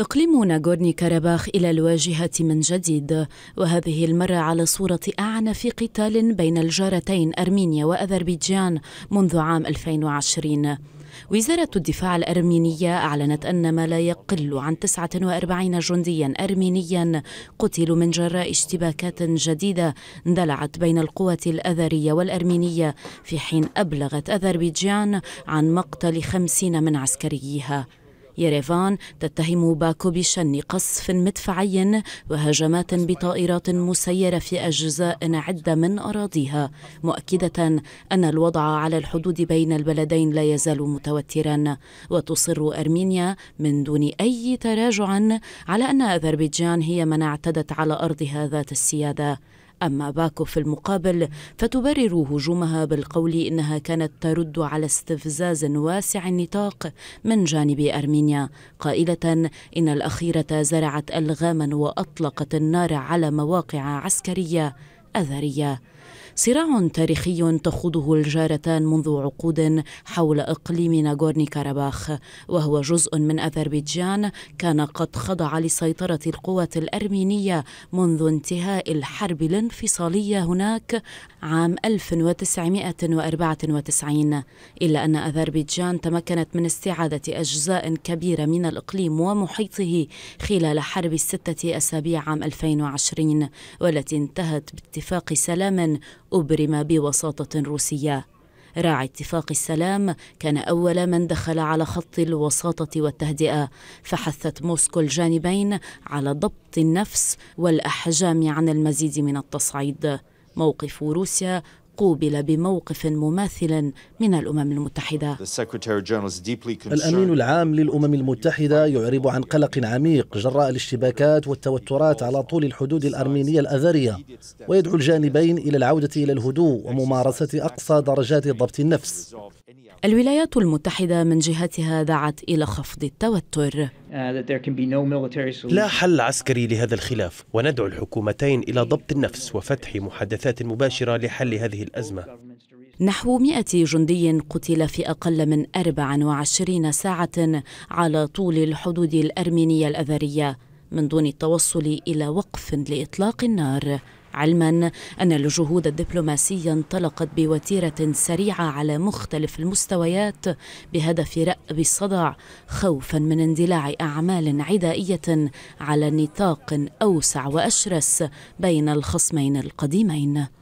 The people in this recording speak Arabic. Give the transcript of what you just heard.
إقليم ناغورني كاراباخ إلى الواجهة من جديد وهذه المرة على صورة أعنف قتال بين الجارتين أرمينيا وأذربيجان منذ عام 2020 وزارة الدفاع الأرمينية أعلنت أن ما لا يقل عن 49 جنديا أرمينيا قتلوا من جراء اشتباكات جديدة اندلعت بين القوة الأذرية والأرمينية في حين أبلغت أذربيجان عن مقتل 50 من عسكريها يريفان تتهم باكو بشن قصف مدفعي وهجمات بطائرات مسيرة في أجزاء عدة من أراضيها مؤكدة أن الوضع على الحدود بين البلدين لا يزال متوترا وتصر أرمينيا من دون أي تراجع على أن أذربيجان هي من اعتدت على أرضها ذات السيادة أما باكو في المقابل فتبرر هجومها بالقول إنها كانت ترد على استفزاز واسع النطاق من جانب أرمينيا قائلة إن الأخيرة زرعت ألغاما وأطلقت النار على مواقع عسكرية أذرية صراع تاريخي تخوضه الجارتان منذ عقود حول إقليم ناغورني كاراباخ وهو جزء من أذربيجان كان قد خضع لسيطرة القوات الأرمينية منذ انتهاء الحرب الانفصالية هناك عام 1994 إلا أن أذربيجان تمكنت من استعادة أجزاء كبيرة من الإقليم ومحيطه خلال حرب الستة أسابيع عام 2020 والتي انتهت باتفاق سلام أبرم بوساطة روسية راعي اتفاق السلام كان أول من دخل على خط الوساطة والتهدئة فحثت موسكو الجانبين على ضبط النفس والأحجام عن المزيد من التصعيد موقف روسيا قوبل بموقف مماثل من الأمم المتحدة الأمين العام للأمم المتحدة يعرب عن قلق عميق جراء الاشتباكات والتوترات على طول الحدود الأرمينية الأذرية ويدعو الجانبين إلى العودة إلى الهدوء وممارسة أقصى درجات ضبط النفس الولايات المتحدة من جهتها دعت إلى خفض التوتر uh, لا حل عسكري لهذا الخلاف وندعو الحكومتين إلى ضبط النفس وفتح محادثات مباشرة لحل هذه الأزمة نحو 100 جندي قتل في أقل من 24 ساعة على طول الحدود الأرمينية الأذرية من دون التوصل إلى وقف لإطلاق النار علما أن الجهود الدبلوماسية انطلقت بوتيرة سريعة على مختلف المستويات بهدف رأب الصدع خوفا من اندلاع أعمال عدائية على نطاق أوسع وأشرس بين الخصمين القديمين